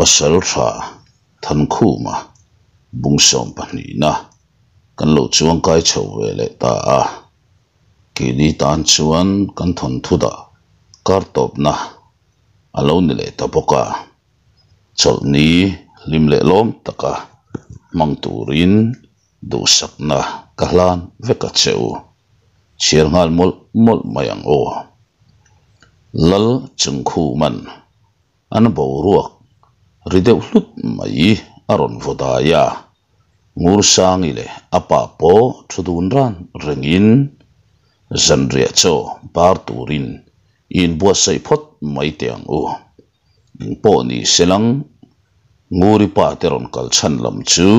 pasal tha than khu ma bung som pani na kan lo chuang kai chho ve le ta a ki ni tan chuan kan thon thu da kar top na alo ni le ta poka chol ni lim le lom taka mang turin du sak na kahlan ve ka cheu chiar ngal mol mol mayang o lal chung khu man an bo ruak rideuh hlut mai a rawn vawt a ya ngur sang i le a pa pawh thudun ran rengin zan riah chaw par turin in bua sei phot mai tiang u ning pawh ni selang nguri pa te rawn kal chan lam chu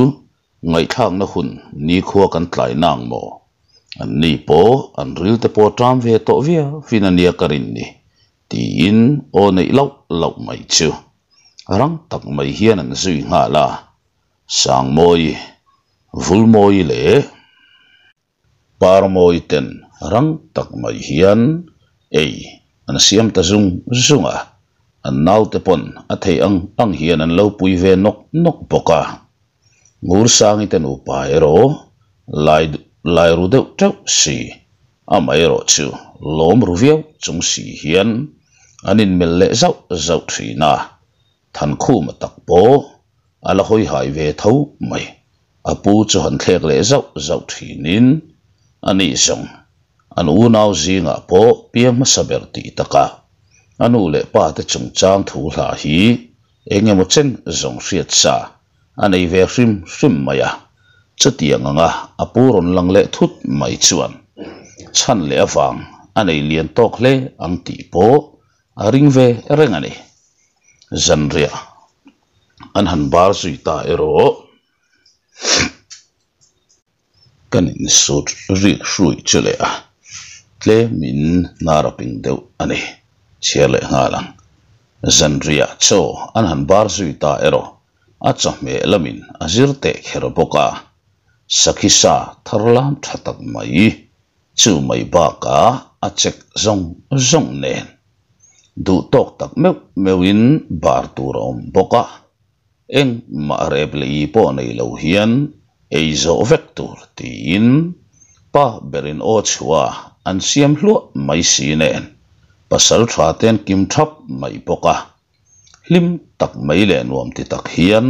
ngai thang na hun ni khua kan tlai nang mo an ni po an ril te po tram ve to via fina nia karin ni ti in o nei lau lau mai chu răng tập mày hiền anh suy ngả la sáng môi vul môi lệ par môi tên răng tập mày hiền ấy anh siam ta zung zunga à. an nau te pon a thấy anh ang hiền anh lo pui ve nóc nok boka ngur sang ten upa ero lai lai ru đeo trâu si amai ro chu lom ru viau chung si hiền anh in mel le zau zau na thần khu mà tặc bố à là hôi hải về thấu mày à bù cho hẳn thiệt lễ dọc dọc thì nín anh ý xong anh u nào gì ngạ bố bia mà sà bèr tì tà cả anh u lệ ba tế chung trang thú là hí anh em một chân dòng riết xa anh à, ấy về rim rim mày à chất tiếng ngà à bù rộn lăng lệ thút mày chuan chăn lẽ vàng anh à, ấy liền tóc lệ ăn tì bố à ring về à, reng anh ấy zanria an han bar zui ta ero kan in sut ri shui chule a tle min naraping deu ani chele ngalang zanria cho an han bar zui ta ero acha à me lamin à azir te khera boka sakisa tharlam thatak mai chu mai ba ka achek à zong zong nen du tok tak me mewin bar tur om boka eng ma rep le po nei lo hian ei vector tin pa berin o chua an siam hlu mai si nen pasal tha ten kim thap mai boka lim tak mai le nuam ti tak hian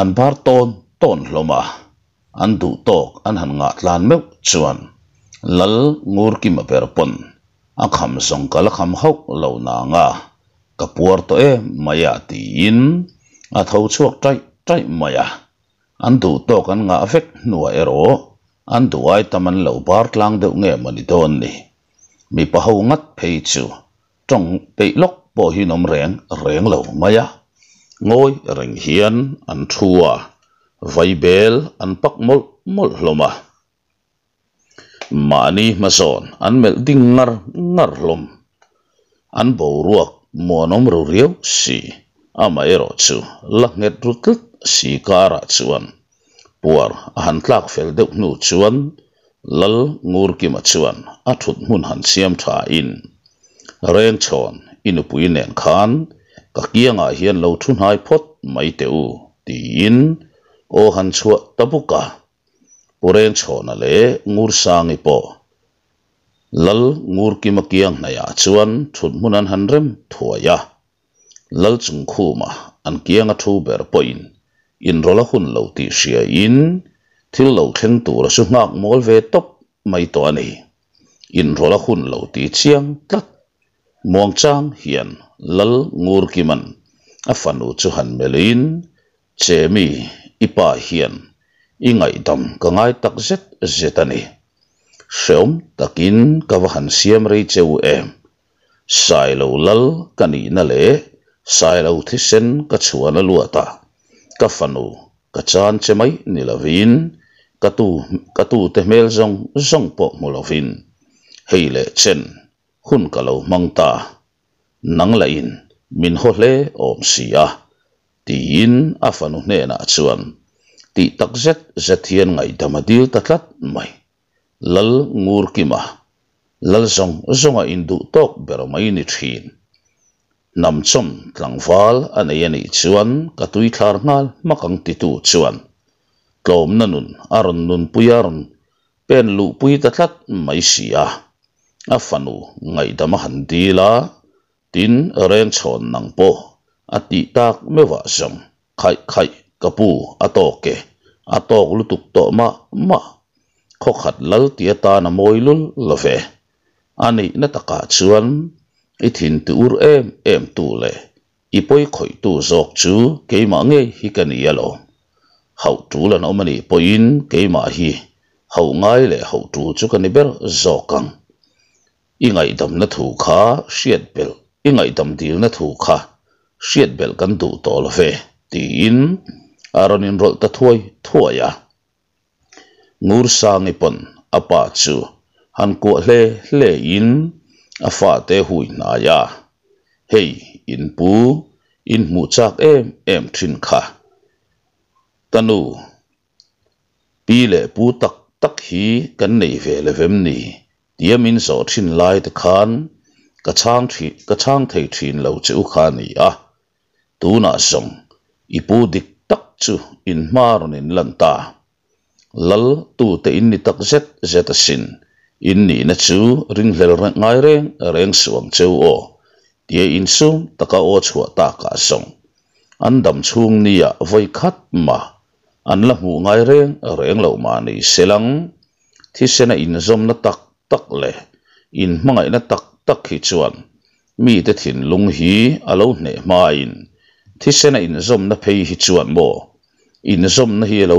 an bar ton ton hloma an du tok an han nga tlan meu chuan lal ngur kim a per pon a kham song ka la kham hok lo na nga ka to e maya ti in a tho chuak trai trai maya an du to kan nga avek nuwa ero an du ai taman lo bar tlang deuh nge mani don ni mi pa ho ngat phei chu trong pe lok po hi nom reng reng lo maya ngôi reng hian an thua vai bel an pak mol mol hloma mani mason an mel ding ngar ngar lom an bo ruak monom ro riau si ama à, ero chu langet rutut si kara chuan puar han tlak fel deuh nu chuan lal ngur ki ma chuan a à, thut mun han siam tha in reng chon inupui nen khan ka kianga hian lo thun hai phot mai teu ti in o han chua tabuka ปุเรนชนเลงูสางอปอลลงูกิมกียงนายาชวนชุดมุนันฮันริมทัวยาลลจุงคูมาอันกียงอทูเบอร์ปอินอินรลคุนเลวติเสียอินทิลเลวเข็งตัวสุนักมอลเวตบไม่ตัวนี้อินรลคุนเลวติเชียงตัดมองจางเฮียนลลงูกิมันอฟันอุจหันเมลินเจมีอิปาเฮียน i ngai tam ka ngai tak zet zetani seom takin ka va han siam rei em sai lau lal kani na le sai lau thi sen ka chuan luata ka fanu ka chan che nilavin ka tu ka te mel zong zong po mulovin heile chen hun ka lo mang ta nang lain in min ho le om sia tiin afanu ne na chuan ti tak zet zethian ngai damadil tatlat mai lal ngur kima lal zong a indu tok beramai ni thin nam chom tlangval anayani chuan katui thlar ngal makang titu chuan tlom nanun aron nun puyaron pen lu pui tatlat mai sia a fanu ngai dama handila tin ren chon nang po ati tak mewa zong khai khai kapu atoke atok lutuk to ma ma kho khat lal tia ta na moilul love ani na taka chuan i thin tu ur em em tu le i poi khoi tu zok chu ke ma nge hi kan yalo hau tu lan omani poin ke ma hi hau ngai le hau tu chu kan ber zokang i ngai dam na thu kha shiat bel i ngai dam dil na thu kha shiat bel kan du tol ve ti in aron in rol ta thuai thuaya ngur sang ipon apa chu han ko hle hle in a afa te hui na ya hei in pu in mu chak em em thin kha tanu pi le pu tak tak hi gan nei ve le vem ni tiam in so thin lai te khan ka chang thi ka chang thei thin lo chu khan ni a tu na song ipu dik chu in maron in lanta lal tu te in ni tak zet zet a sin in ni na chu ring lel rang ngai reng reng suang cheu o tia in sum taka o chua ta ka song an dam chung ni ya voi khat ma an la mu ngai reng reng lo ma ni selang thi sena in zom na tak tak le in mangai na tak tak hi chuan mi te thin lung hi alo ne ma in thi sena in zom na phei hi chuan mo in zom na hi lo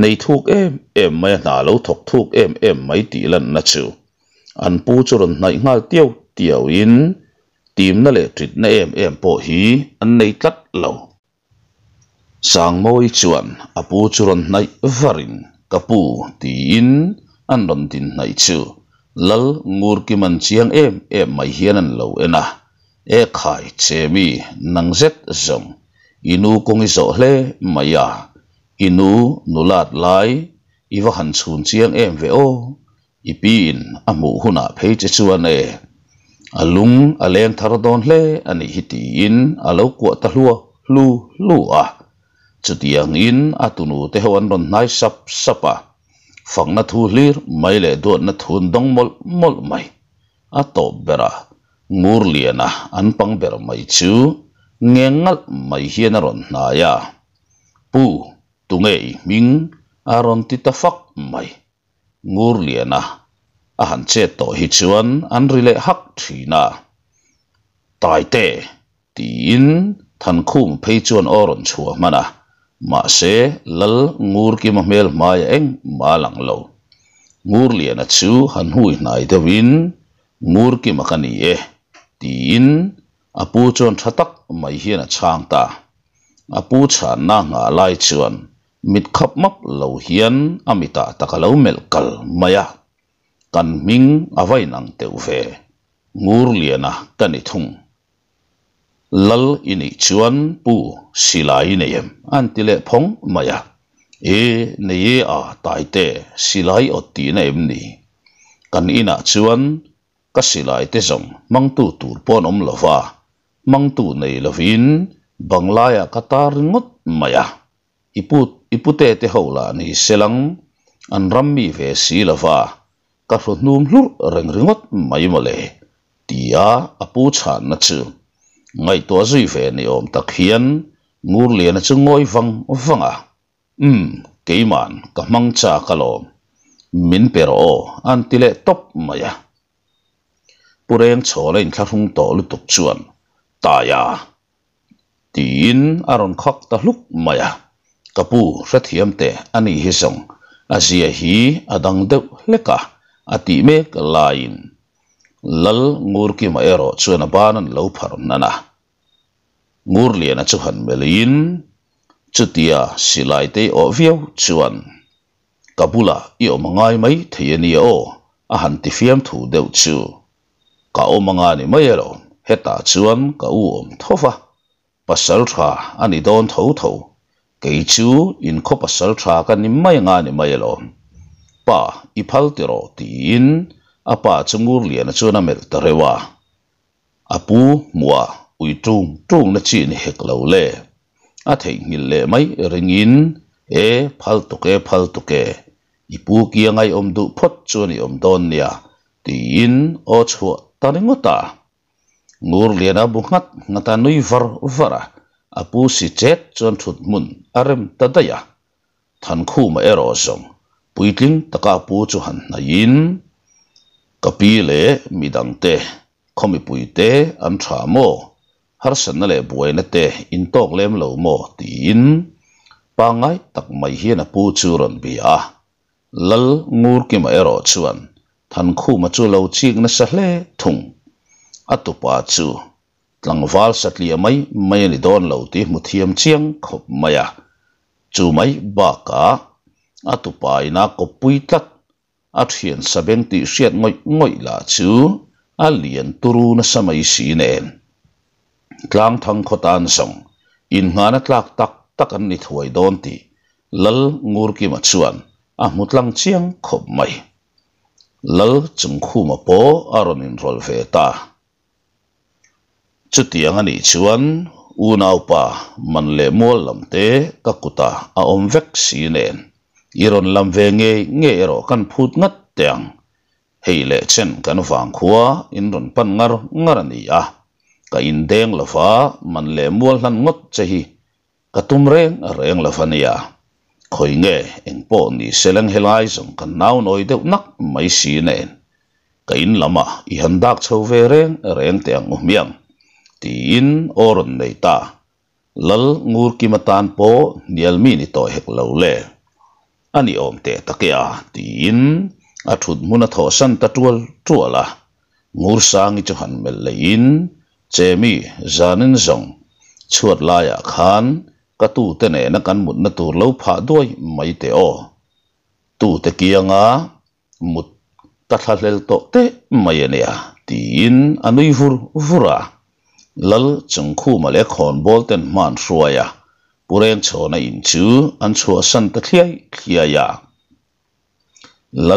nei em em mai na lâu thok thuk em em mai tỉ lan na chu an pu chu ron nai ngal tiêu tiêu in tim na le trit na em em bỏ hi an nei tắt lâu sang moi chuan a pu chu ron nai varin kapu ti in an ron tin này chu lal ngur kim man chiang em em mai hiền an lo ena e khai mi chemi nangzet zong inu kong iso hle maya inu nulat lai iwa han chun chiang em ve o ipin amu huna phei che alung aleng thar don hle ani hitiin alo ku ta hlua lu lu a chutiang in atunu te hewan ron nai sap sapa phẳng na thu lir mai le do na thun dong mol mol mai a to bera ngur liana an pang ber mai chu nghe ngắt mày hiên a ron na ya pu tu nghe ming a ron ti ngur liền à a han che to hi chuan an ri le hak thi na tai te ti in than khum phei chuan oron chua mana ma se lal ngur ki ma mel mai eng ma lo ngur liền a chu han hui nai de win ngur ki ma kani e ti in a pu chuan tha tak mai hian a chang ta a pu cha na nga lai chuan mit khap map lo hian amita takalo mel kal maya kan ming avai nang teu ve ngur liana tani thung lal ini chuan pu silai neyem antile phong maya e neye a taite silai otti em ni kan ina chuan ka silai te zong mang tu tur pon om lova mang tu nei lovin banglaya katar ngot maya iput ipute te hola ni selang an rammi ve silava ka hlunum hlur reng ringot mai mole tia apu cha na chu ngai to zui ve ni om tak hian ngur le na chu ngoi wang wanga um hmm, keiman ka mang cha kalom min pero an tile top maya pureng chole in thlung to lu tuk chuan À, ta ya tin aron khok ta luk maya kapu à. rathiam te ani hi song asia à, hi adang deuh leka ati mek lain lal ngur ki ma ero chuan banan lo phar nana ngur lian chu han melin chutia silai te o viau chuan kabula i o mangai mai theyani o a han ti fiam thu deu chu ka o manga ni mai ero heta chuan ka u om thofa pasal tha ani don tho tho ke chu in kho pasal tha ka ni mai nga ni mai lo pa i phal ti ro ti in a pa chungur lian chu na mel ta rewa apu muwa ui tung tung na chi ni hek lo le a thei ngil le mai ring e phal tu ke phal tu ke ipu ki angai om du phot chu ni om don nia ti o chu ta ni ta ngur lian a bu ngat ngata nui var vara apu si chet chon thut mun arem tadaya than khu ma ero zong puitling taka pu chu han na yin kapi le midang te khomi pui te an tha mo har san le buai na te in tok lem lo mo tin pangai tak mai hi na pu chu ron bi a lal ngur ki ma ero chuan than khu ma chu lo chik na sa hle thung pa chu tlangwal satlia mai mai ni don lo ti muthiam chiang khop maya chu mai ba ka atupa ina ko pui tlat a thian saben ti hriat ngoi ngoi la chu a lian turu na samai si nen tlang thang khotan song in ngana tlak tak tak an ni thoi don ti lal ngur ki ma chuan a mutlang chiang khop mai lal chung khu ma po aronin rol ve ta anh chutia ani chuan unaupa manle mual lamte kakuta a à om vek sinen iron lamve nge nge ero phút phut tiếng, teng heile chân kan wang khuwa in ron pan ngar ngar ani à cái in deng lofa manle mual han ngot chehi cái tum reng reng lofa ni a à. khoi nge eng po ni seleng helai zong kan nau noi deuh nak mai sinen cái in lama i handak chho ve reng reng tiếng u miang tiin oron nei ta lal ngur ki matan po nial mi ni to hek lo le ani om te takia tiin a thut mun a tho san ta tual tuala ngur sang i chuhan mel lein chemi zanin zong chuat la ya khan ka tu te ne na kan mut na tur lo pha doi mai te o tu te kianga mut ka thlal to te mai ne ya tin anui vur vura ลลจังคู่มาเล็กอนบอลเต็นมันรัวยะปุเรนโชนอินจูอันชัวสันตะเทียเียยาลล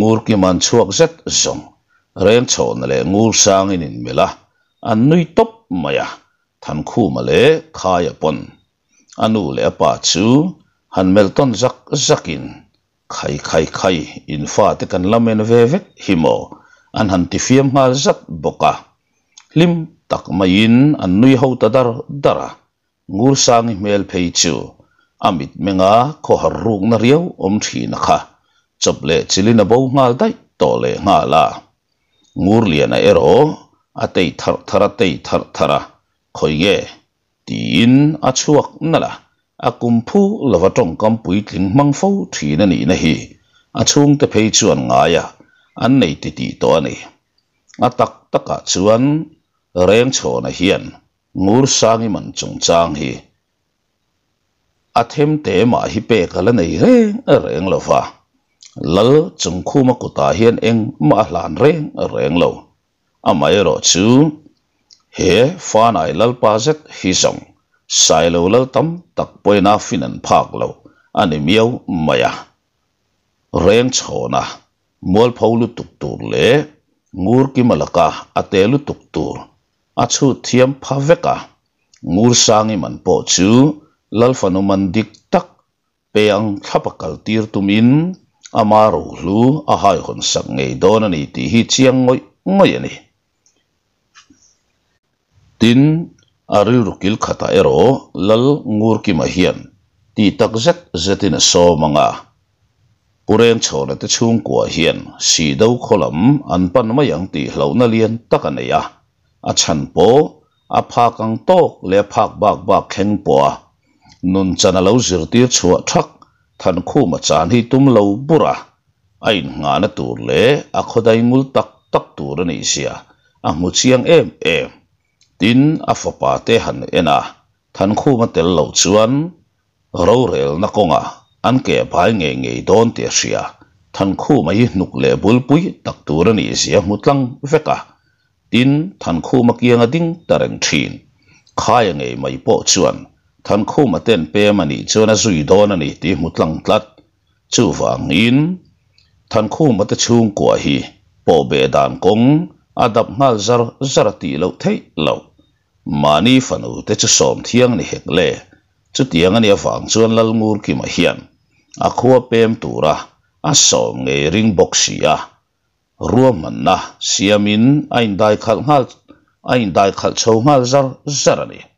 งูรกิมันชัวกเซ็ตจงเรนโชนเลงูรสางอินินเมละอันนุยตบมายะทันคู่มาเลขายปนอันนูเลปาจูฮันเมลตันจักจักินไข่ไข่ไข่อินฟาต่กันละเมนเวเวหิโมอันหันติฟิมฮาจักบกะ lim tak Mayin an nui ho ta dara ngur sang mel phei chu amit menga kho har ruk na riau om thi na kha chop le chilin abo ngal dai to le nga la ngur lian ero atei thar thara tei thar thara khoi ge tin a chuak na la a kumphu lova tong kam pui tling mang fo thi na ni na hi a chung te phei chuan nga ya an nei ti ti to ani a tak taka chuan reng chho na hian ngur sangi man chung chang hi a them te ma hi pe kala nei reng reng lova lal chung khu khuma kuta hian eng ma hlan reng reng lo amai ro chu he fanai lal pa zết hi zong sai lo lal tam tak poina finan phak lo ani miau maya reng chona mol pholu tuk tur le ngur ki malaka atelu tuk tur a chu thiam pha veka ngur sangi man po chu lalfanu man dik tak pe ang thapakal tir tumin amaru lu a hai hon sak ngei don ani ti hi chiang ngoi ngoi ani tin aril rukil khata ero lal ngur ki mahian ti tak zet zetin so manga puren chona te chung kwa hian si do kholam anpan mayang ti hlo na lian takana ya อาชันปอาพากังโตกเลพภากบากบากแข็งปัวนุนจันเลาจิรตีชัวทัก ทันคู่มาจานที่ตุ้มเลาบุระไอ้งานตูรเลอาคดายงุลตักตักตูรนิเสียอามุชียงเอ็มเอ็มดินอาฟปาเตหันเอ็นะทันคู่มาเตลเลาชวนเราเรลนักงะอันเก็บไปเงยเงยโดนเตียเสียทันคู่มายิหนุกเลบุลปุยตักตูรนิเสียมุดลังเวกะินทันคู่มาเกียงดิ้งตะระงทีนข้ายังไงไม่พอชวนทันคู่มาเต้นเปย์มันนี่ชวนสุยโดนนี่ที่มุดลังตลัดชูฟังอินทันคู่มาตะชูงกว่าฮีปอเบดานกงอาดับมาลจารจารตีเลวเทเลวมานี่ฟันอูเตจะสอมเที่ยงนี่เหกเล่จุดเทียงันนี่ฟังชวนลลมูรกิมาเฮียนอาคัวเปย์มตัวระอาสอมเงริงบ็อกซี่อะ ruaman na siamin ain dai khal ngal ain dai khal chho ngal zar zarani à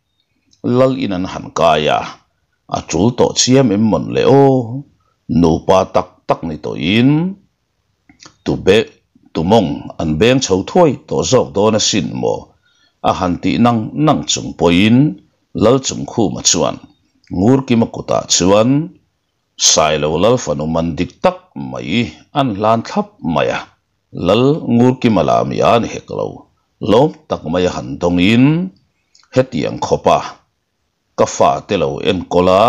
lal inan han kaya a à. à, chul to chiam em mon le o nu pa tak tak ni to in tu be tu mong an beng chho thoi to zok do na sin mo a han ti nang nang chung poin lal chung khu ma chuan ngur ki ma kuta chuan sai lo lal fanu man dik tak mai an lan thap maya lal ngur ki malam yan heklo lom tak mai han tong in hetiang khopa ka fa te lo en kola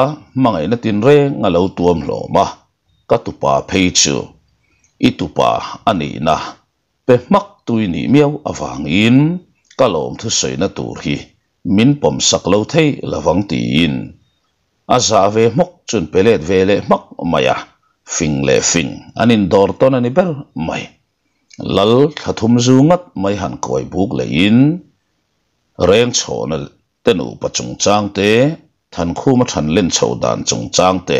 mangai na tin re nga lo tuam lo ma ka tu pa phei chu i tu pa ani na pe mak tui ni miao awang in ka lom thu sei na tur hi min pom sak lo thei lawang ti in a za ve mok chun pelet vele mak maya fing le fing anin dor ton ani ber mai lal khathum zu ngat mai han koi buk le in reng chon tenu pa chung chang te than khu ma than len chho dan chung chang te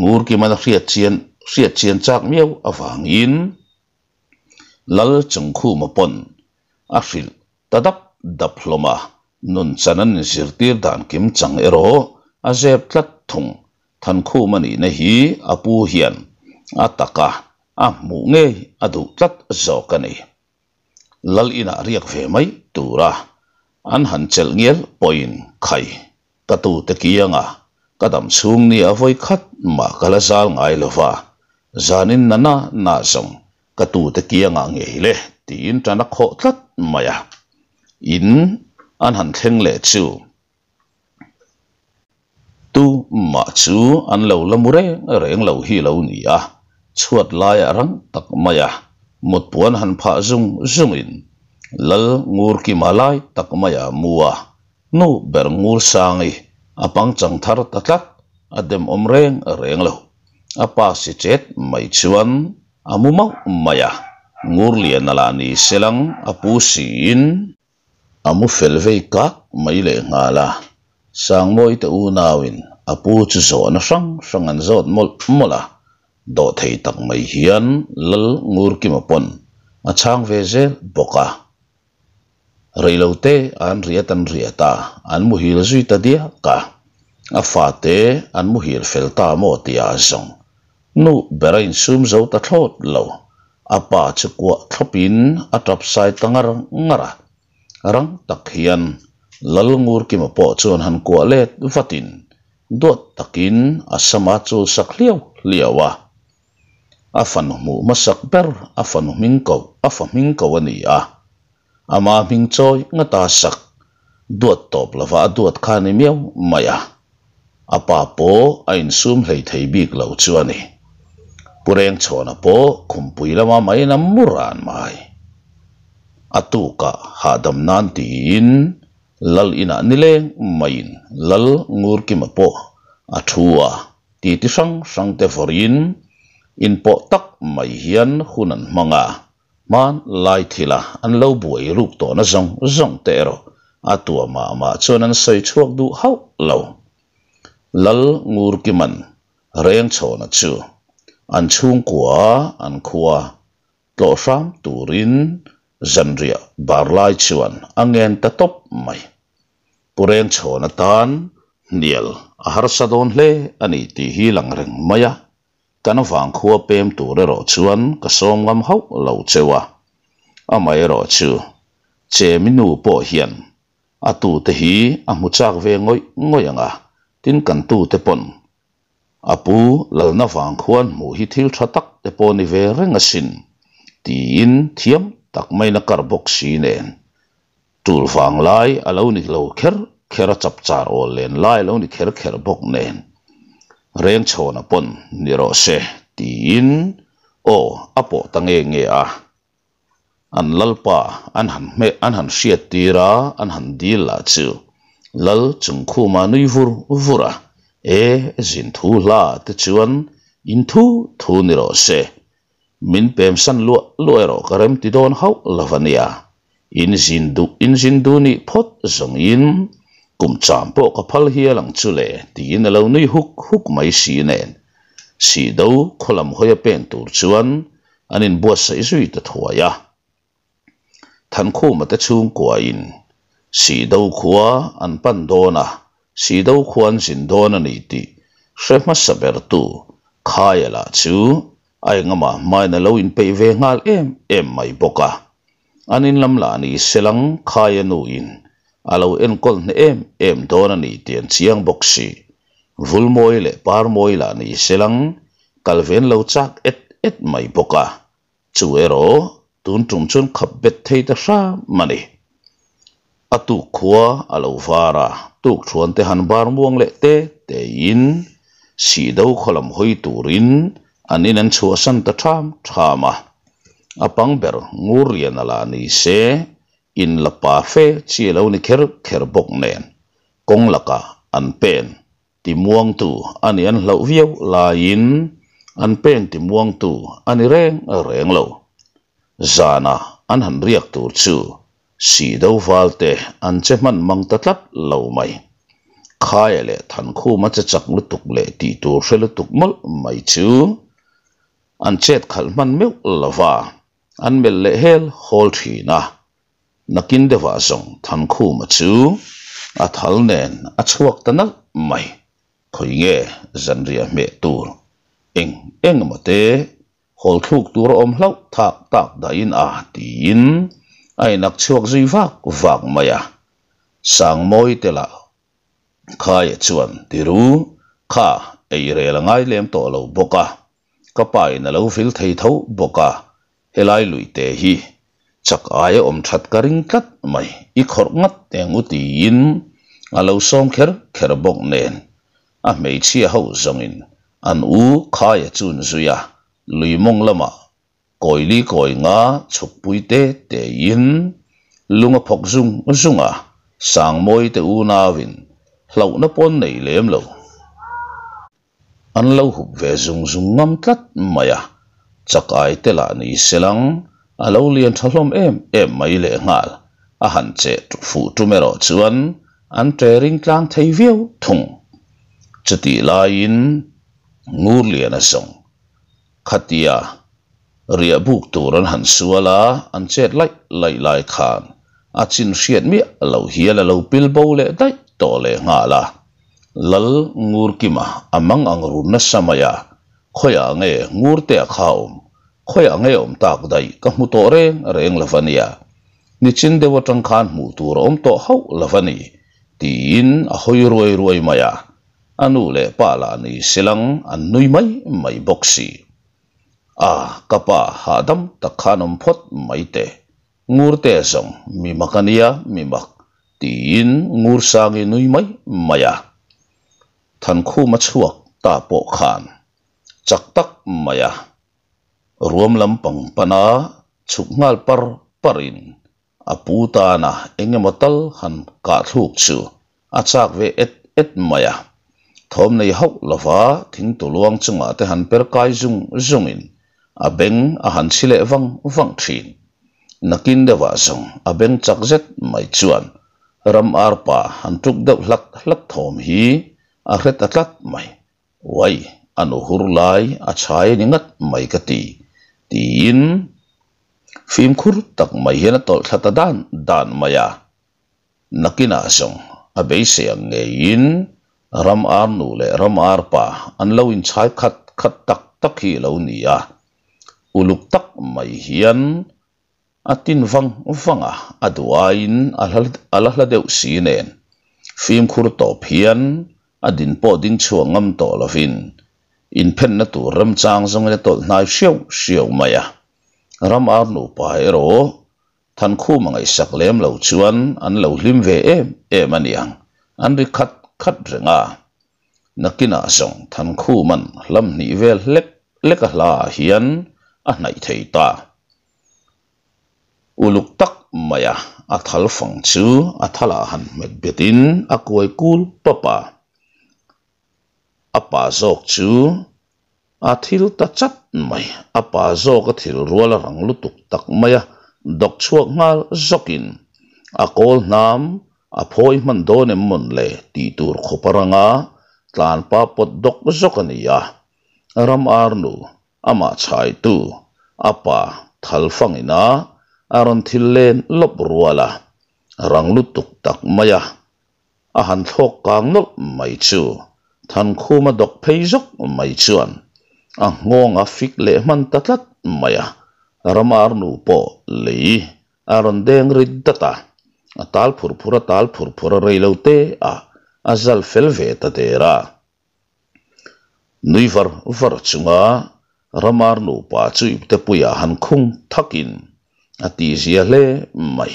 ngur ki man hriat chien hriat chien chak miau awang in lal chung khu ma pon a hril tadap daploma nun chanan zirtir dan kim chang ero a zep tlat thung than khu mani na hi apu hian ataka À, à, a à mu nge a du tlat zo ka nei lal ina riak ve mai ra an han chel ngel poin khai ka tu te kianga ka dam sung ni voi khat ma kala zal ngai lova zanin nana na zong ka tu te kianga nge le ti in tana kho tlat maya in an han theng le chu tu ma chu an lo lamure reng lo hi lo ni a à chuột lai à răng tắc mày à một buồn hàn phá dung dung in lal ngur ki malai à tắc mày à mua nu ber ngur sang i apang à chang thar tatlak adem à om reng reng lo apa si chet mai chuan amumau maya ngur lian ala ni selang apu si in amu felvei kak mai le ngala sang moi te u nawin apu chu zo na sang sang an zot mol mola do thei tak mai hian lal ngur kim apon a chang ve zel boka reilo te an riatan riata an muhil zui ta dia ka a fa te an muhil fel ta mo tia zong nu berain sum zo ta thot lo apa chukwa thopin atap sai tangar ngara răng tak hian lal ngur kim apo chon han ko let vatin dot takin asama chu sakhliaw liawa afan mu masak ber afan mingko afan mingko ani a ama mingchoi ngata sak duat top lava duat khani miau maya apa po ain sum hlei thei big lau chuani pureng chona po khumpui lama mai na muran mai atuka hadam nan tin lal ina nile main lal ngur ki ma po athua ti ti sang sang te forin in po tak mai hian hunan manga man lai thila an lo buai rup to na zong zong te ro atua ma ma chon an sei chuak du hau lo lal ngur ki man reng chon chu an chung kwa an khua tlo ram turin zanria barlai chuan angen ta top mai puren chon atan niel ahar sadon hle ani ti hi lang reng maya kan vangkhua pem tur erawh chuan ka sawmngam ho lo cewa amai erawh chu cheminu pawh hian a tu te hi a hmuchak ve ngawi ngawi anga tin kan tu te pon apu lalna vangkhuan mu hi thil tha tak te pawh ni ve renga sin tiin thiam tak mai na karbok si nen tur vang lai alo ni lo kher khera chapchar ol len lai lo ni kher kher bok nen reng chona pon niro se tin o apo tange nge a an lalpa an han me an han siat tira an han dila chu lal chung khu ma nui vur vura e zin thu la te chuan in thu thu niro se min pem san lu lu ero karem ti don hau lavania in zin du in zin du ni phot zong in cùng chạm bộ có phal hia lăng chu lệ tí nà lâu nơi húc húc mấy xì nền xì đâu khó làm hoi bèn tù chuan anh in bua sấy duy tà thua ya thân khu mà ta chung quả in xì đâu khua anh ban đô na xì đâu khua anh xin đô na nì tì sẽ mà sạ bèr tù khai à là chú ai ngà mà mai nà lâu in bê về ngal em em mày à anh in lam là ni selang khai nụ in alo en kol ne em em dona ni tian chiang boxi vul moi le par moi la ni selang kalven lo chak et et mai boka chu ero tun tum chun bet thei ta sha mani atu khua alo vara tuk chuan te han bar muang le te te in si do kholam hoi turin anin an chua san ta tham thama apang ber ngur rian ala ni se in la pa fe chi lo ni kher kher bok nen kong laka an pen ti muang tu ani an lo viau la in an pen ti muang tu ani reng a reng lo zana an han riak tur chu si do valte an che man mang ta tlap lo mai Khai le than khu ma cha chak lu tuk le ti tu se lu tuk mal mai chu an chet khal man meu lawa an mel le hel hol na nakin dewa zong than khu ma chu a thal nen a chuak tanak mai khoi nge zan ria me tu eng eng ma te hol thuk tur om hlau thak tak da in a tin ai nak chuak zui vak vak maya sang moi te la khai ye chuan tiru kha ei re la ngai lem to lo boka kapai na lo fil thei tho boka helai lui te hi chắc ai om that karing tlat mai i khor ngat teng uti in a lo som kher kher bok nen a mấy chi ho zong in an u kha ya chun zuya lui mong lama coi li koi nga chuk pui te te in lunga phok zung zunga sang moi te u na win hlau na pon nei lem lo an lo hup ve zung zung ngam tlat maya chắc ai te la ni selang a lo lian thalom em em mai le ngal a han che fu tu mero chuan an te ring tlang thei viu thung chati la in ngur lian a song khatia ria buk turan han suala an chet lai lai lai khan a chin hriat mi lo hial lo pil bo le dai to le nga la lal ngur kima amang ang run na samaya khoya nge ngur te khaum khoi angai om tak dai ka mu to re reng lavania ni chin dewa tang khan mu tur om to hau lavani tin a hoi roi roi maya anu le pala ni silang an nui mai mai boxi a kapa hadam ta takhanom phot mai te ngur te zong mi makania mi mak tin ngur sangi nui mai maya than khu ma chuak ta po khan chak tak maya ruam lampang pana ngal par parin apu ta na engematal han ka thuk chu achak ve et et maya thom nei hok lova thing tu luang chunga te han per kai jung zungin a beng a han sile wang wang thin nakin de dewa song a beng chak zet mai chuan ram arpa han tuk deuh hlak hlak thom hi a hret atlat mai wai anu hurlai a chhai ningat mai ka ti tiin phim khur tak mai hian tol thata dan dan maya nakina song a be se in ram ar nu le ram ar pa an lo in chai khat khat tak tak hi lo ni a uluk tak mai hian atin vang vanga aduain alahla deu sinen phim khur to phian adin po ding chuangam to lovin in pen na tu ram chang zong le tol nai shiau shiau mai a ram ar nu pa ero than khu ma ngai sak lem lo chuan an lo lim ve em em aniang an ri khat khat renga nakina song than khu man lam ni ve lek lek a la hian a nai thei ta uluk tak maya a thal phang chu a han met betin a kul papa apa zok chu a ta chat mai apa zok a thil rual rang lutuk tak mai a dok chuak ngal zokin a kol nam a phoi man don em mon le ti tur khoparanga tlan pa pot dok zok ya, ram arnu ama chai tu apa thal ina, aron thil len lop ruala rang lutuk tak maya ahan han thok kang nol mai chu than khu mà đọc phê dốc mày chuan à ngon à phích lệ man tát lát mày à ramar nu po lì à rần đen rít tát à à tal phur phura à, tal phur phura à, rây lâu tê à à zal phel về tát tê ra nui var var chung à ramar nu pa chu ip te puya hàn khung thakin à tì zia à lê mày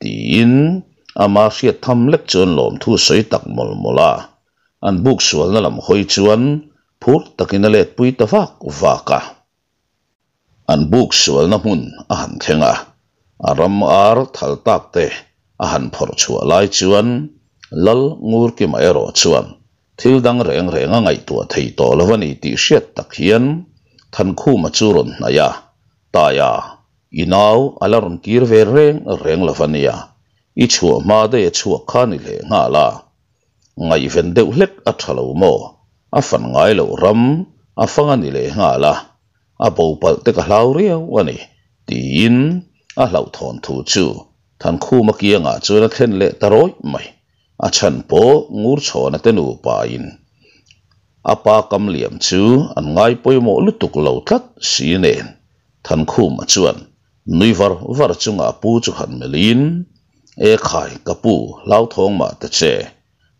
tì in à ma siết thăm lệch chuan lòm thu soi tắc mol à an buk sual na lam khoi chuan phur takin a let pui ta vak vaka an buk sual na hmun a han thenga a ram ar thal tak te a phor chua lai chuan lal ngur ki mai ro chuan thil dang reng reng ngay tua thei to lawani ti hriat tak hian than khu ma chu ron na ya ta ya inaw alaron kir ve reng reng lawania i chua ma de chua kanile ngala. nga ngày vẫn đều lết ở thà lâu mò à phần ngay lâu rắm à phăng anh lệ ngà la à bầu bật tức là lâu riêu anh tin à lâu thon thu chu thằng khu mà kia ngà chu nó khen lệ ta rồi mày à chân bố ngur chó nó tên u bà in à ba cầm liệm chu anh ngay bôi mò lút tục lâu tắt xí nền thằng khu mà chuan nuôi var var chung à pu chu hẳn melin e khai kapu lâu thong mà ta che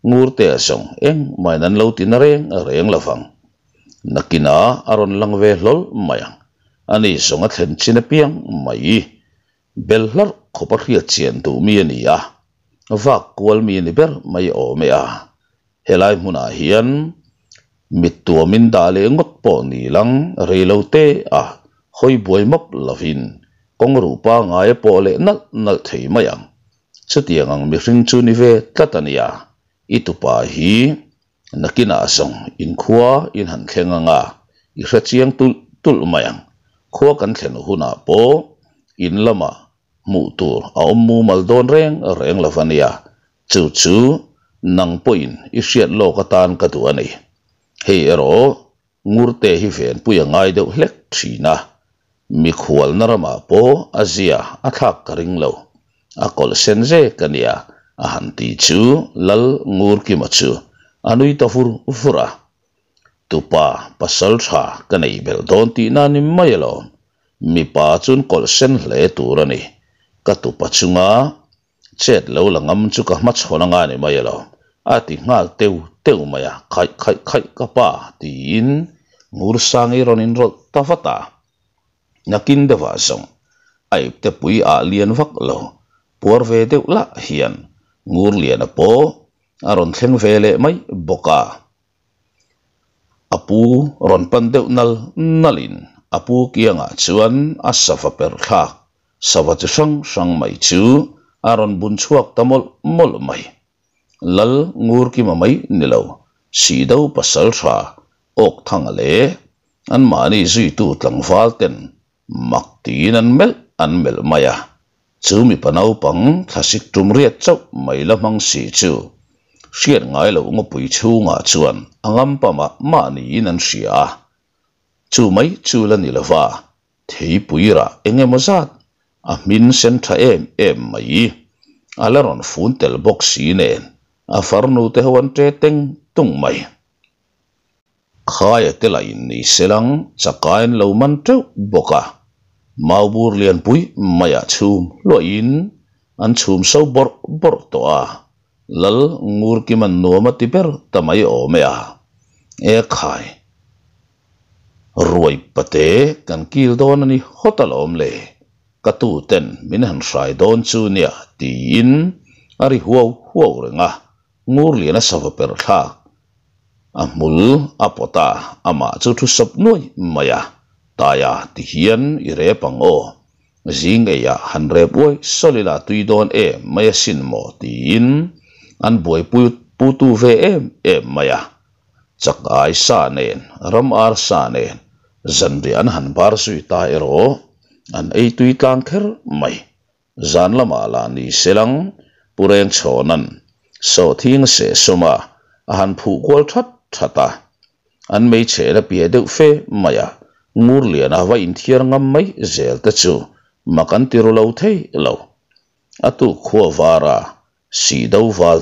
ngur te asong eng mai nan lo tin reng a reng la fang nakina aron lang ve lol mayang ani songa thlen china piang mayi, belhlar khopa ria chen tu mi ani a va kwal mi ni ber mai o me a helai huna hian min da le ngot po ni lang re lo te a khoi boi mok lovin kong rupa ngai po le nal nal thei mayang chutiang ang mi ring chu ni ve tlatania itu pa hi nakina asong in khua in han khenga nga i hra tul tul mayang khua kan thlen huna po in lama mu tur a mu mal reng reng lavania chu chu nang poin i hriat lokatan ka tan tu ani hei ero ngurte hi fen puya ngai deuh hlek thina mi khual narama po azia athak karing lo akol senze kania a ti chu lal ngur ki ma chu anui ta fur tupa pasal tha kanei bel don ti na ni mai lo mi pa chun kol sen hle turani ka tupa chunga chet lo langam chu ka ma chhona nga ni mai lo a ti teu teu maya khai khai khai ka pa ti in ngur sangi i ronin rol ta fata de dewa song ai te pui a lian vak lo puar ve deuh la hian ngur liền a po a ron thleng ve le mai boka apu ron pan deuh nal nalin apu kianga chuan a safa per thlak safa chu sang sang mai chu a ron bun chuak tamol mol mai lal ngur ki mai nilo sidau pasal tha ok thang le an mani zui tu tlang val ten mak tin an mel an mel maya chú mi bà nâu bằng thà xích trùm riết chốc mấy là măng xì chú xiên ngái lâu ngô bùi chú ngà chuan anh à âm bà mạ mạ nì nàn xì à chú mấy chú là nì là vả thế bùi ra anh em giát à min sen tha em em mấy à là rộn phun tel bốc xì nền à phar nụ tế hoàn trê tinh tung mấy khai à tế lại nì xe lăng chả cái lâu măn trêu bốc à mau bur liền pui maya chum lo in an chum sau bor bor to a lal ngur ki man no ma ti per tamai o me a e khai ruai pate kan kil don ani hotal om le ka ten min han sai don chu nia ti in ari huau huau renga ngur liền a sava per tha amul apota ama chu thu sap noi maya taya ti irepang i o zing eya han solila tui e maya sin mo ti an buai putu ve em e maya chak ai sa nen ram ar sa nen zan an han bar sui ta ero an ei tui tlang kher zan lama la ni selang pureng chonan so thing se soma han phu kwal that an may chela la fe maya mur lian a va in thiar ngam mai zel ta chu makan tiro lo thei lo atu khua vara si do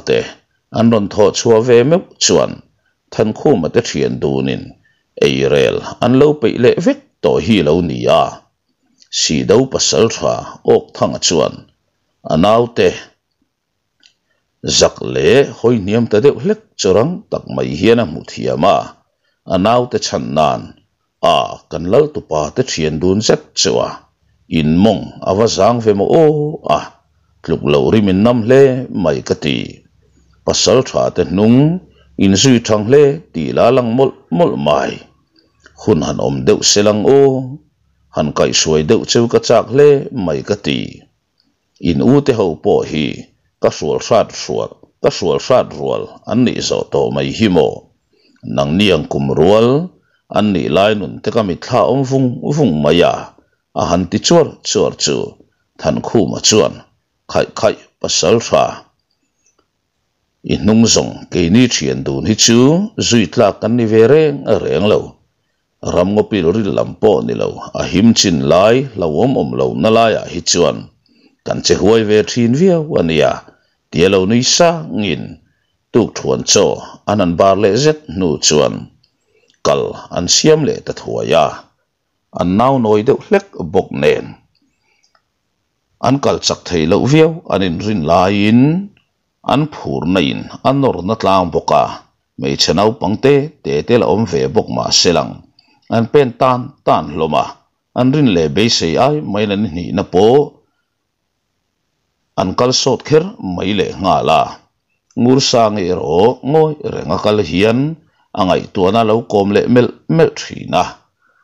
thế, anh ron thọ chua về me chuyện, than khu ma te thian dunin ei rel anh lâu bị lệ vek tội hi lo ni a si do pasal tha ok thang chuan anaute zak le hoi niam ta deuh hlek chorang tak mai hiền mà mu thiama anaute chan nan à cần lâu tụ bà tết hiền đun xét chua in à? mong à và sáng về mà ô à lục lâu rồi mình nằm lê mày cái tì bà sáu thỏa tết nung in suy thằng lê tì lá lăng mol mol mày khun hàn om đậu xe lăng ô hàn cậy suối đậu chiu cái chạc lê mày cái tì in u te hậu bỏ hi cái suol sát suol cái suol sát suol anh nị dọ tổ mày hi mò, nang niang kum rual an nih lai nun te ka mi thla awm vung vung mai a a han ti chuar chuar chu than khu ma chuan khai khai pasal ra i hnung zong ke ni thian dun hi chu zui tla kan ni ve reng a reng lo ram ngo pil ri lam po ni lo a him chin lai lo om om lo na lai a hi chuan kan che huai ve thin via wania tia lo ni sa ngin tuk thuan cho anan bar le zet nu chuan kal an siam le ta thua ya an nau noi deuh hlek bok nen an kal chak thei lo viau an in rin lai in an phur na in an nor na tlang boka mei chenau pangte te te la om ve bok ma selang an pen tan tan hloma an rin le be se ai mai lan ni na po an kal sot khir mai le nga la ngur sang nge ro ngoi renga kal hian a ngai tuana lo kom le mel mel thina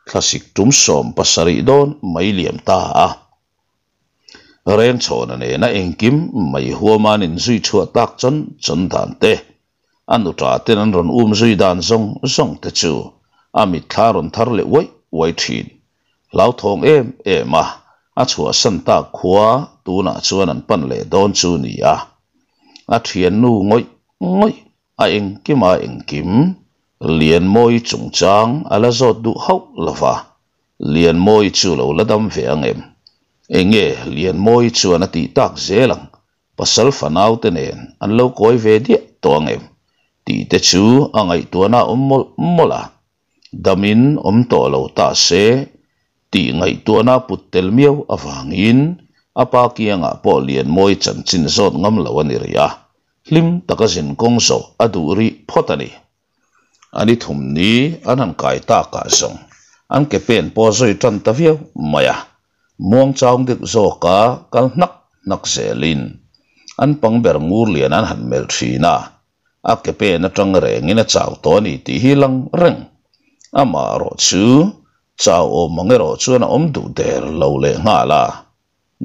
thlasik tum som pasari don may liam ta a ren chona ne na engkim mai huaman in zui chua tak chon chon dan te anu tra an ron um zui dan zong zong te chu ami tharon thar le wai wai thin lau thong em em a a chua san ta khua tu na chua nan pan le don chu ni a a thian nu ngoi ngoi a engkim a engkim liền môi trùng trang à là do đủ hốc là và liền môi chưa lâu là đâm về anh em anh nghe liền môi chưa là tí tạc dễ lặng và sẵn phản áo tên em anh lâu coi về địa tổ anh em tí tế chú anh à ấy tùa na ôm mô là đâm in ôm tổ lâu ta xế tí ngay tùa na bụt tên miêu à vàng in à ba kia ngạ bộ liền môi chẳng chinh giọt ngâm lâu anh rìa lim tạc dân công sổ à อันนี้ถุมนี้อันนั้นไก่ตากะสงอันเก็บเป็นพอซอยจันตะเวียวมาอะม่วงจางดึกโซกะกันนักนักเสลินอันปังเบรงูเลียนอันหันเมลชีนาอักเก็บเป็นจังเรงอินะจาวตัวนี้ที่ฮิลังเร่งอามารอชูจาวอมังเรอชูนะอมดูเดรเลวเลงาลา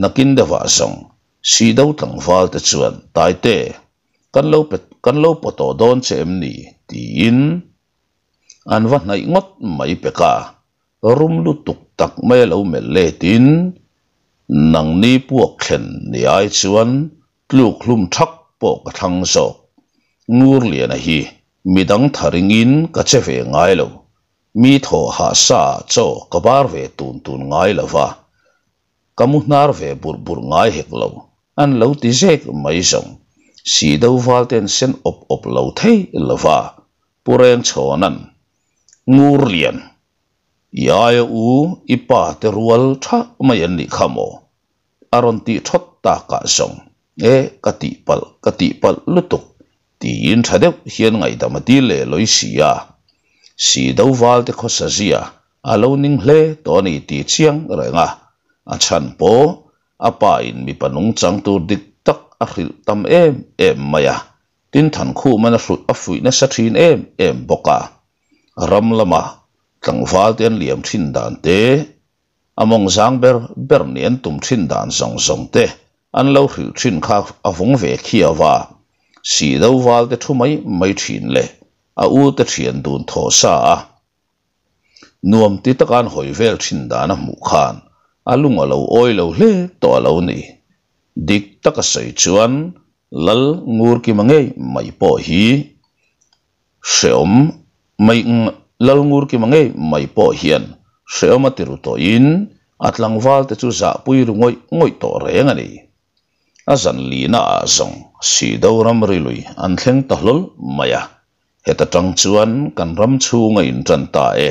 นักินเดวาสงสีดาวตังฟาลตะชวนตายเตกันเลวเป็ดกันเลวปตอดอนเชมนี่ตีอิน an va hnai ngot mai peka rum lu tuk tak mai lo mel le tin nang ni puak khen ni ai chuan tlu khlum thak po ka thang so ngur lian a hi midang tharing in ka che ve ngai lo mi tho ha sa cho ka bar ve tun tun ngai lova kamu hnar ve bur bur ngai hek lo an lo ti zek mai song si do val ten sen op op lo thei lova puren chonan nur lian yai u ipa te rual tha mai an ni khamo aron ti thot ta ka song e kati pal kati pal lutuk ti in thade hian ngai da mati le loi sia si do val te kho sa zia alo ning hle to ni ti chiang renga a chan po apa in mi panung chang tu dik tak a khil tam em em maya tin than khu mana hrut a fui na em em boka ram lama tlangval te an liam thin dan te among zang ber ber ni an tum thin dan song zong te an lo hriu thin kha avung ve khia wa si do wal te thu mai mai thin le a u te thian dun tho sa a nuam ti takan hoi vel thin dan a mu khan a lung a lo oi lo hle to lo ni dik taka sei chuan lal ngur ki mangai mai po hi seom mai lalngur ki mangai mai po hian seoma tiru to in atlang wal te chu za pui ru ngoi ngoi to reng à, à ani azan li na azong si do ram rilui an thleng ta hlol maya à. heta tang chuan kan ram chu nga in tan e.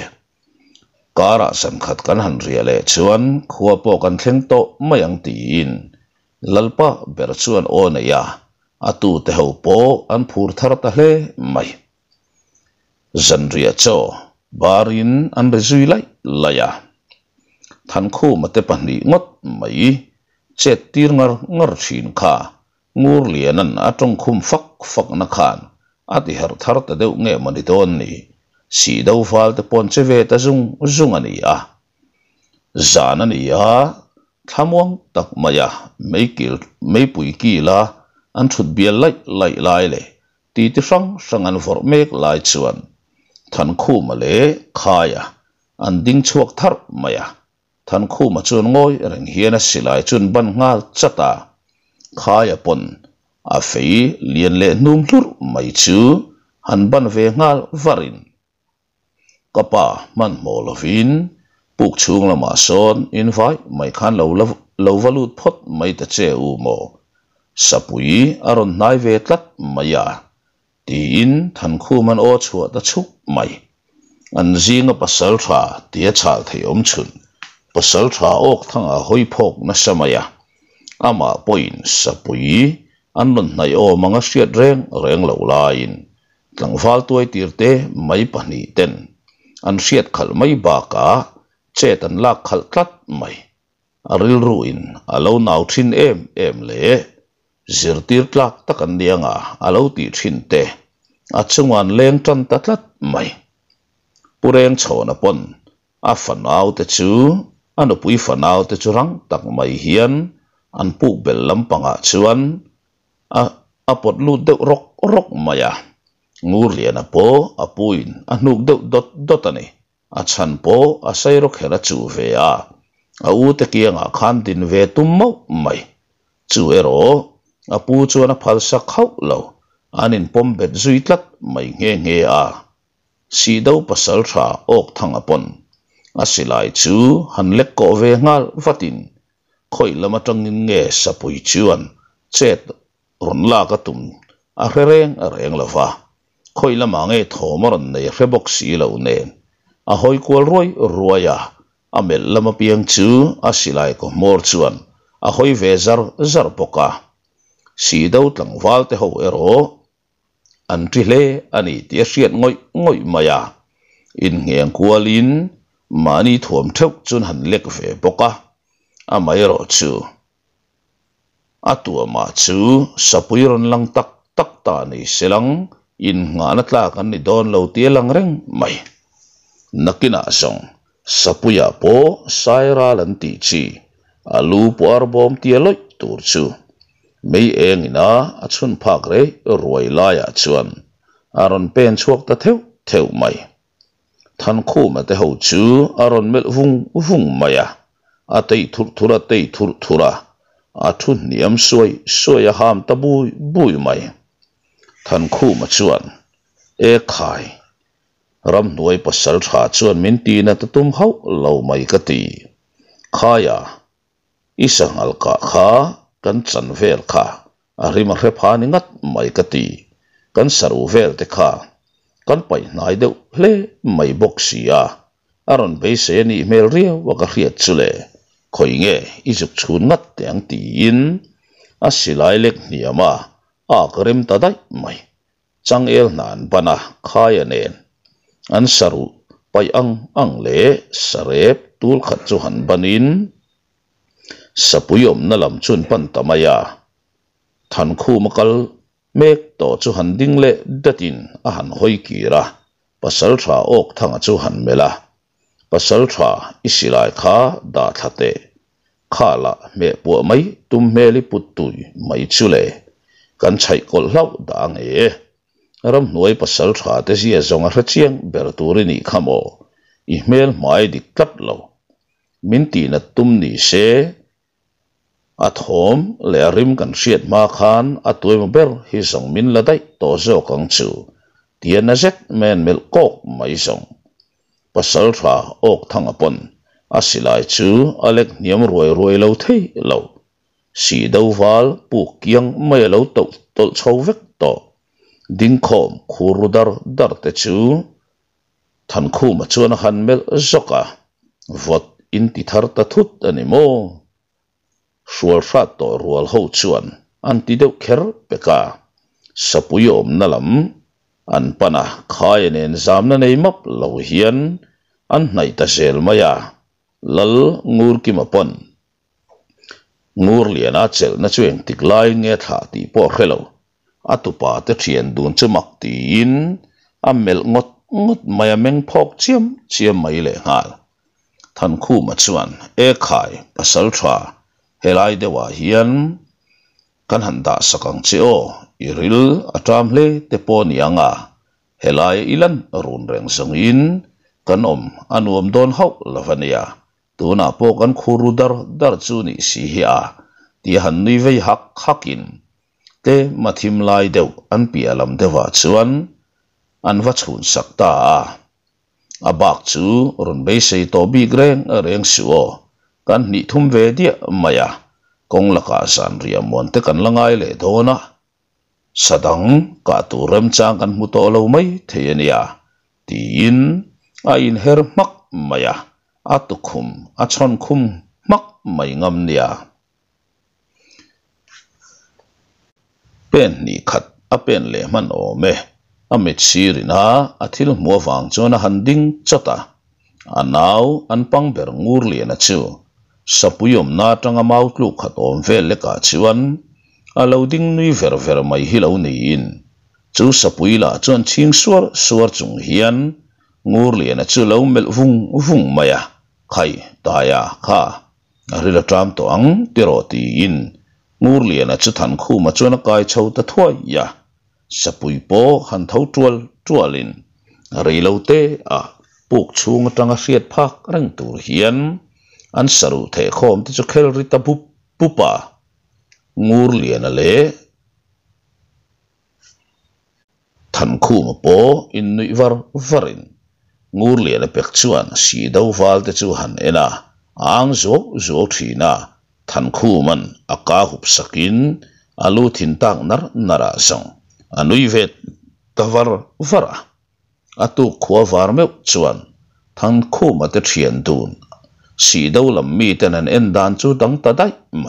kara sam khat kan han riale chuan khuwa po kan thleng to mayang ti in lalpa ber chuan o na ya atu te ho po an phur thar ta hle zanria cho rin barin an rezui lai laya than khu mate pahni ngot mai chết tir ngar ngar thin kha ngur lian an atong khum fak fak na khan ati her thar ta deu nge mani ton ni si dau fal te pon che ve ta zung zung ani a zan ani a thamuang tak maya meikil meipui ki la an thut bial lai lai lai le ti ti sang sang an vor mek lai chuan ทันคู่มาเละขายะอันดิ้งชวกทับมายะทันคู่มาจนง่อยเร่งเฮียนสิลายจนบันงาจตาขายะปนอาฟีเลียนเละนุ่มลุรไม่ชูหันบันเวงาลวารินกปามันโมลวินปุกชุงละมาซอนอินไฟไม่คันเราเราวลูดพดไม่ตะเจอูโมสปุยอรอนนายเวตลัดมายา ti in than khu man o chuột ta chúc mày an zing a pasal tha tia chal thei om chun pasal tha ok thang a hoi phok na samaya ama poin sapui an lon nai o manga siat reng reng lo lain tlang fal tuai tir te mai pani ten an siat khal mai ba ka che tan lak khal tlat mai aril ruin alo nào thin em em le zirtir tlak takandiya nga alaw ti chinte. At sungan leng tran tatlat may. Pureng chaw na pon. A fanaw te chu. Ano pui fanaw te churang tak may hiyan. An bel lampang chuan. A apot lu dew rok rok maya. Ngurya na po apuin. Anug dew dot dotani. At san po asayro kera chuvea. A u te kia nga kandin vetum tumau mai. Chu ero. ero. a pu chuan a phal sak khau lo an in pom bet zui tlat mai nge nge a si do pasal tha ok thang apon a silai chu han lek ko ve ngal vatin khoi lama tangin nge sapui chuan chet ron la ka tum a re reng a reng lova khoi lama nge thomar nei re bok si lo ne a hoi kwal roi ruaya a mel lama piang chu a silai ko mor chuan a hoi ve zar zar poka si đâu tlang val te ho ero an tri le ani tia sian ngoi ngoi maya in ngiang kualin mani thuam thok chun han lek ve boka amai ro chu atua ma chu sapuiron lang tak tak ta ni selang in nga na tla kan ni don lo tia lang reng mai nakina song sapuya po saira lan ti chi alu po arbom tia loi tur ไม่เองนะ ชุนพากเรรวยลายชวนอารอนเป็นช่วงตะเทวเทวไม่ท่านคู่มาแต่หูจูอารอนเมลวุ่งวุ่งไม่อะอาตยทุรทุระตยทุรทุระอาทุนเนียมสวยสวยหามตะบุยบุยไม่ท่านคู่มาชวนเอขายรำหน่วยปัสสาวะชวนมินตีนัตตุมเขาเราไม่กตีข้ายาอิสังอลกะข้ากันจันเวลค่ะอาริมาเรพานิงัดไม่กตีกันสรุเวลเดค่ะกันไปนายเดวเล่ไม่บกเสียอารอนไปเซนีเมลเรียว่ากเรียดสุเลคอยเงยอิจุขชูนัดแตงตีอินอาศิลายเล็กเนียมาอากริมตาได้ไม่จังเอลนานปนะขายเนนอันสรุไปอังอังเลสเรบตูลขัดจุหันบันินสปุยมนั่ลำชุนปันตมายาทันคู่มกัลเมกต่อจูหันดิ้งเละดัดินอาหันหอยกีระปัสสลวะโอกทางจูหันเมล่ะปัสสลวะาอิสิลายคาดาทัดเตข้าละเมปัวไม่ตุ้มเมลิปุตุยไม่ชุเลกันใช้กลเล่าด่างเอรำหน่วยปัสสลวะาเตเสีจงอาเชียงเบรตูรินีขโมอิเมลไม่ดิกลับเลามินตีนตุ้มนีเสอาถมเลริมกันเสียดมาคานอัตัวมเบลฮิสงมินละได้ตเจ้ากังซูเทียนเซ็กแมนเมลกอกไม่ส่งัสสาทว่าออกทางอปนอาศิลายชูอเล็กเนียมรวยรวยเลวเที่เลวสีดาวาลปุกยังไม่เลวตกตกชาวเวกต่อดิ้งคอมคูรุดาร์ดาร์เตชูทันคู่มาชวนหันเมลจกะวดอินติทาร์ตทุตอันนี้โม sual phát tỏ rual ho chuan an ti deuh kher peka sapui om na lam an pana khain en zam na nei map lo hian an nai ta mây à, lal ngur ki mapon ngur lian a chel na chueng tik lai nge tha ti por khelo atupa te thian dun chumak ti in amel ngot ngot maya meng phok chiam chiam mây le ngal than khu ma chuan e khai pasal thwa helai dewa hian kan handa sakang cheo iril atam le te po ni anga helai ilan run reng sangin kan om anuam don hau lavania tuna po kan khuru dar dar chu ni si hi ti han ni ve hak hakin te mathim lai deu an pi alam dewa chuan an va chhun sakta a abak chu run be sei to bi greng reng suo kan ni thum ve dia maya kong la ka san ria mon te kan langai le dona sadang ka tu rem chang kan mu to lo mai the ania ti in a in her mak maya a tu khum a chon khum mak mai ngam nia pen ni khat a pen le man o me amit sirina athil muawang chona handing chota anaw anpang ber ngur lian a chu สับปยมนาตังมาอุตลุขัดอมเฟลกัชิวันอาลาวดิ้งนุยเฟรเฟรไม่เหลานี้อินจู่สับปุยลาจวนชิงสวรสวรจงเฮียนงูเลียนจู่เลวเมลฟุงฟุงมาอะใครตายอะข้าริลตรามตัวอังเีโรตีอินงูเลียนจู่ทันคู่มาจวนกายเช่าตะทวยยะสับปุยโปหันเท้าจวลจวลินริลเอาเตอะปุกชูงตังเสียดพักเร่งตัวเฮียน an saru the khom te chu khel rita bu pupa ngur liền ale than khu ma po in nui var varin ngur lian pek chuan si do val te chu han ena ang zo zo thina than khu man aka hup sakin alu thin tang nar nara song anui vet tavar vara atu khua var me chuan than khu mà te thian dun สีดาวลำมีแต่นั้นเอ็นดานจูดังตาได้ไหม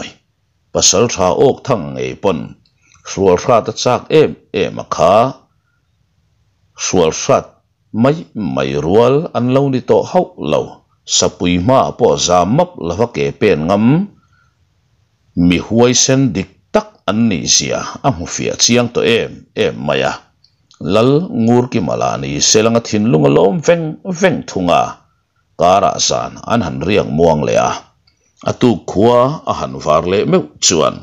ภาษาชาโอกทั้งไอ้ปนสัวราตจากเอ็มเอ็มขาสัวราตไม่ไม่รัวอันเล่านี่โตเฮาเล่าสปุยมาปอจามับลาวเกเป็นงำมีหวยเส้นดิกตักอันนี้เสียอัมฟียเชียงตัวเอ็มเอ็มมายาลลงูรกิมาลานีเซลังทินลุงลมเฟงเฟงทุงาการสันอันหันเรียงม่วงเลยอะอตุขัวอันหันฟาร์เลยเม่ชวน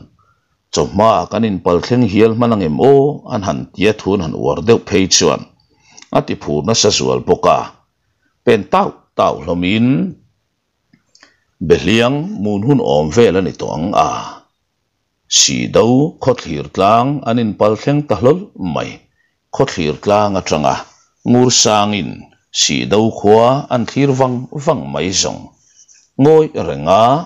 จอมากันอินพัลเซ่งเฮียลมันงเอ็มโออันหันเตียทุนหันวอร์เดลเพย์ชวนอติพูนัสสวลปกาเป็นเต้าเต้าลมินเบลียงมูนหุนอมเวลันี่ตัวงอาสีดาวขดหิรตลางอันอินพัลเซ่งตะลลไม่ขดหิรตลางอัจงะงูรสางอิน si đâu khóa an thir vang vang mấy rong ngôi rừng á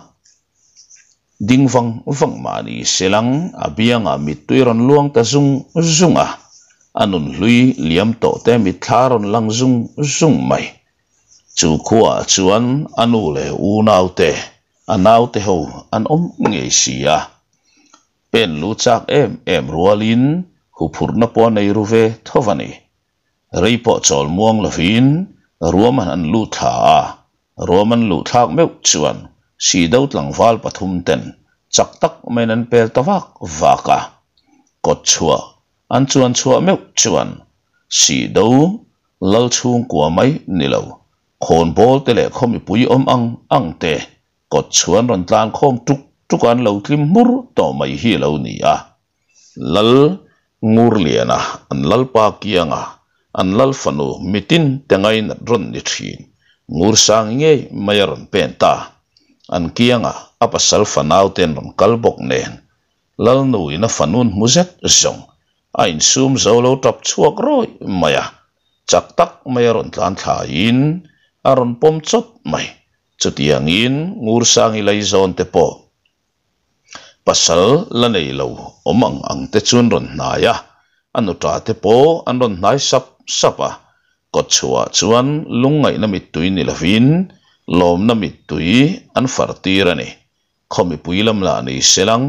ding vang vang mà đi selang à biang à mít tuy ron luang ta zung zung à anun lui liam tổ te mít thar ron lang zung zung mày chu khóa à chuan anu à le u nau te anau te ho an om nghe si à pen lu chak em em rualin hu phurna po nei ruve thovani รีพอจอลม่วงละฟินรัวมันลูทารัวมันลูทากเมื่อชวนสีดาวหลังฟาลปฐุมเต็นจักตักไม่นันเปิลตวักวากะกดชัวอันชวนชัวเมื่อชวนสีดาวเลลาชงกัวไม่นี่เวคนโบลเตเล้อมีปุยอมอังอังเตกดชวนรันตานคอมทุกทุกันเราทิมมุรต่อไม่ฮีเรานียอลลงูเลียนะอันลลปากียงอ่ะ an lal fanu mitin tengain ron ni thin ngur sang nge mayaron pen ta an kianga apasal fanau ten ron kalbok nen lal nui na fanun muzet zong ain sum zolo tap chuak roi maya chak tak mayaron tlan thlain aron pom chot may, chutiang in ngur sang ilai zon te pasal lanei lo omang ang te ron naya anu ta te po an ron nai sap sapa kot chua chuan lungai na mi tui ni lovin lom na mi an fartir ani khomi puilam la ni selang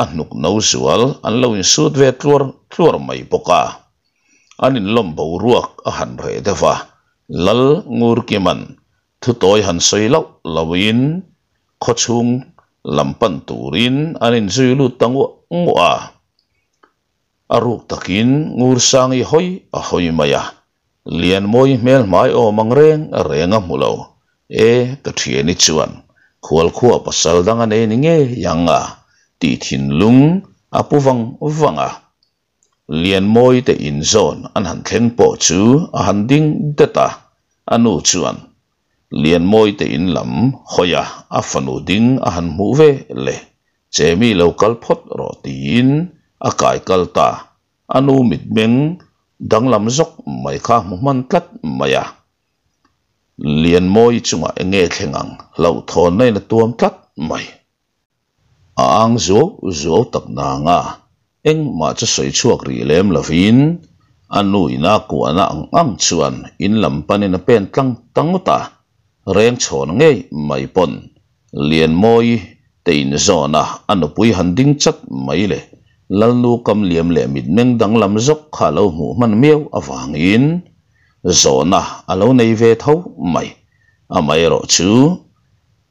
an nuk no zual an lau in sut ve tlur tlur mai poka an in lom bau ruak a han re dewa lal ngur ki man han soi lo lawin chung lampan turin an in suy lu tangu ngwa aruk takin ngur sangi hoi a maya lian moi mel mai o mangreng a renga mulo e ka thiani chuan khual khua pasal danga ne ni nge yanga ti thin lung apuwang vanga lian moi te in zon an han po chu a ding data anu chuan lian moi te in lam khoya a fanu ding a han le chemi local pot ro ti in a kai kalta anu mit meng dang lam zok mai kha man tlat maya lian moi chunga enge thlengang lo thon nei na tuam tlat mai aang zo zo tak na nga eng ma cha soi chuak ri lem lovin anu ina ku ana ang ang chuan in lam pani na pen tlang tanguta reng à. chon nge mai pon lian moi tein zona anu pui handing chat mai le lần lalnu kam liam le mit meng dang lam zok kha lo mu man miau awang in zona alo nei ve tho mai amai ro chu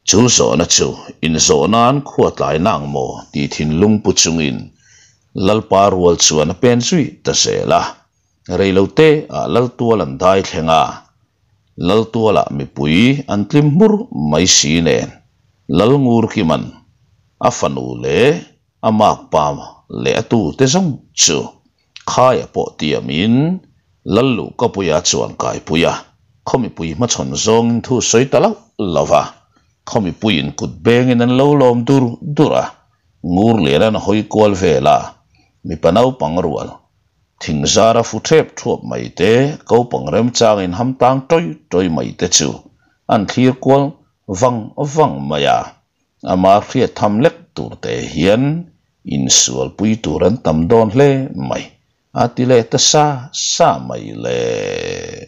chu zona chu in zona an khuat lai nàng mo đi thìn lung pu chung in lalpa rual chuan à pen sui ta se la reilo te a à lal tua lan dai thlenga à. lal tua la mi pui an tlim mur mai si nen lal ngur ki man afanu le amak pam lẽ tu tế sông chữ khai bộ tiệm in lần lũ có bùi à chuẩn cái bùi à không bị bùi mà chọn zong thu sấy ta lâu lâu và không bị bùi in cút bê nghe nên lâu lòm dur dur à ngur lẽ là nó hơi về là mi panau pang rual thỉnh ra ra phụ thép thuộc mấy tế câu bằng rem trang in hâm tang trôi trôi mấy tế chữ ăn thiệt qual văng văng mày à mà thiệt thăm lệch tụt tế hiến insual pui turan tam don hle mai atile ta sa sa mai le